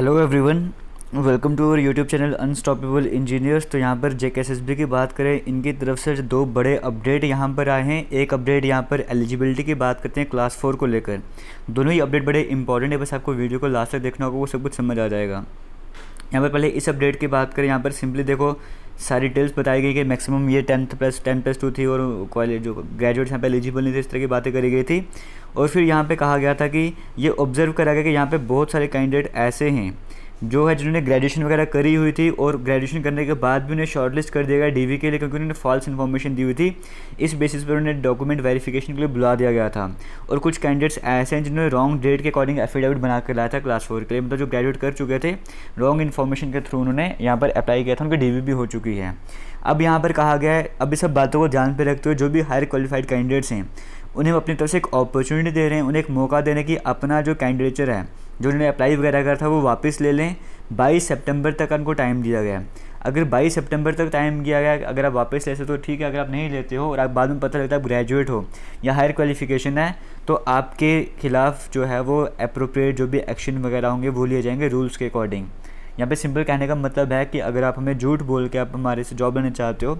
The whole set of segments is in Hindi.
hello everyone welcome to our YouTube channel unstoppable engineers तो यहाँ पर जेके की बात करें इनकी तरफ से दो बड़े अपडेट यहाँ पर आए हैं एक अपडेट यहाँ पर एलिजिबिलिटी की बात करते हैं क्लास फोर को लेकर दोनों ही अपडेट बड़े इंपॉर्टेंट है बस आपको वीडियो को लास्ट तक देखना होगा वो सब कुछ समझ आ जाएगा यहाँ पर पहले इस अपडेट की बात करें यहाँ पर सिंपली देखो सारी डिटेल्स बताई गई कि मैक्सिमम ये tenth plus ten plus two थी और कॉलेज जो ग्रेजुएट्स यहाँ पर एलिजिबल नहीं थे इस तरह की बातें करी गई थी और फिर यहाँ पे कहा गया था कि ये ऑब्ज़र्व करा गया कि यहाँ पे बहुत सारे कैंडिडेट ऐसे हैं जो है जिन्होंने ग्रेजुएशन वगैरह करी हुई थी और ग्रेजुएशन करने के बाद भी उन्हें शॉर्टलिस्ट कर दिया गया डी के लिए क्योंकि उन्होंने फॉल्स इन्फॉर्मेशन दी हुई थी इस बेसिस पर उन्हें डॉक्यूमेंट वेरिफिकेशन के लिए बुला दिया गया था और कुछ कैंडिडेट्स ऐसे हैं जिन्होंने रॉन्ग डेट के अकॉर्डिंग एफिडेविट बना कर लाया था क्लास फोर के लिए मतलब जो ग्रेजुएट कर चुके थे रॉन्ग इन्फॉर्मेशन के थ्रू उन्होंने यहाँ पर अप्लाई किया था उनकी डी भी हो चुकी है अब यहाँ पर कहा गया है अभी सब बातों को ध्यान पर रखते हुए जो भी हायर क्वालिफाइड कैंडिडेट्स हैं उन्हें अपनी तरफ से एक अपॉर्चुनिटी दे रहे हैं उन्हें एक मौका दे रहे हैं कि अपना जो कैंडिडेचर है जो उन्होंने अप्लाई वगैरह करा था वो वापस ले लें बाईस सितंबर तक उनको टाइम दिया गया अगर बाईस सितंबर तक टाइम दिया गया अगर आप वापस ले सकते हो ठीक है अगर आप नहीं लेते हो और आप बाद में पता लगता है आप ग्रेजुएट हो या हायर क्वालिफिकेशन है तो आपके खिलाफ जो है वो अप्रोप्रिएट जो भी एक्शन वगैरह होंगे वो लिए जाएंगे रूल्स के अकॉर्डिंग यहाँ पे सिंपल कहने का मतलब है कि अगर आप हमें झूठ बोल के आप हमारे से जॉब लेना चाहते हो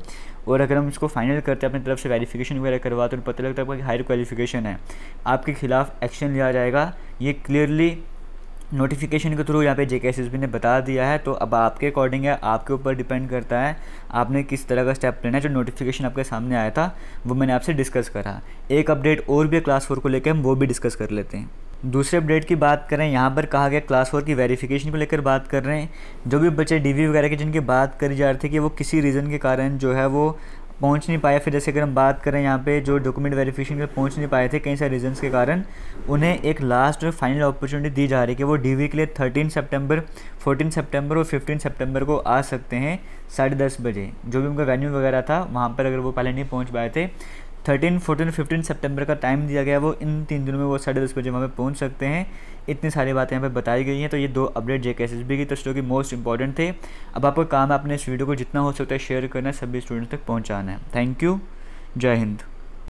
और अगर हम इसको फाइनल करते हैं अपनी तरफ से वेरिफिकेशन वगैरह करवाते तो हैं पता लगता है आपका हायर क्वालिफिकेशन है आपके खिलाफ एक्शन लिया जाएगा ये क्लियरली नोटिफिकेशन के थ्रू यहाँ पे जे के ने बता दिया है तो अब आपके अकॉर्डिंग है आपके ऊपर डिपेंड करता है आपने किस तरह का स्टेप लेना है जो नोटिफिकेशन आपके सामने आया था वो मैंने आपसे डिस्कस करा एक अपडेट और भी क्लास फोर को लेकर हम वो भी डिस्कस कर लेते हैं दूसरे अपडेट की बात करें यहाँ पर कहा गया क्लास फोर की वेरिफिकेशन को लेकर बात कर रहे हैं जो भी बच्चे डीवी वगैरह के जिनकी बात करी जा रही थी कि वो किसी रीज़न के कारण जो है वो पहुंच नहीं पाया फिर जैसे अगर हम बात करें यहाँ पे जो डॉक्यूमेंट वेरिफिकेशन के पहुंच नहीं पाए थे कई सारे रीजंस के कारण उन्हें एक लास्ट और फाइनल अपॉर्चुनिटी दी जा रही है कि वो डीवी के लिए 13 सितंबर 14 सितंबर और 15 सितंबर को आ सकते हैं साढ़े दस बजे जो भी उनका वेन्यू वगैरह था वहाँ पर अगर वो पहले नहीं पहुँच पाए थे थर्टीन फोर्टीन फिफ्टीन सेप्टेम्बर का टाइम दिया गया वो इन तीन दिनों में वो साढ़े दस बजे वहाँ पर पहुँच सकते हैं इतनी सारी बातें यहाँ पर बताई गई हैं तो ये दो अपडेट जे के की तस्टों की मोस्ट इंपॉर्टेंट थे अब आपका काम है अपने इस वीडियो को जितना हो सकता है शेयर करना है सभी स्टूडेंट्स तक पहुँचाना है थैंक यू जय हिंद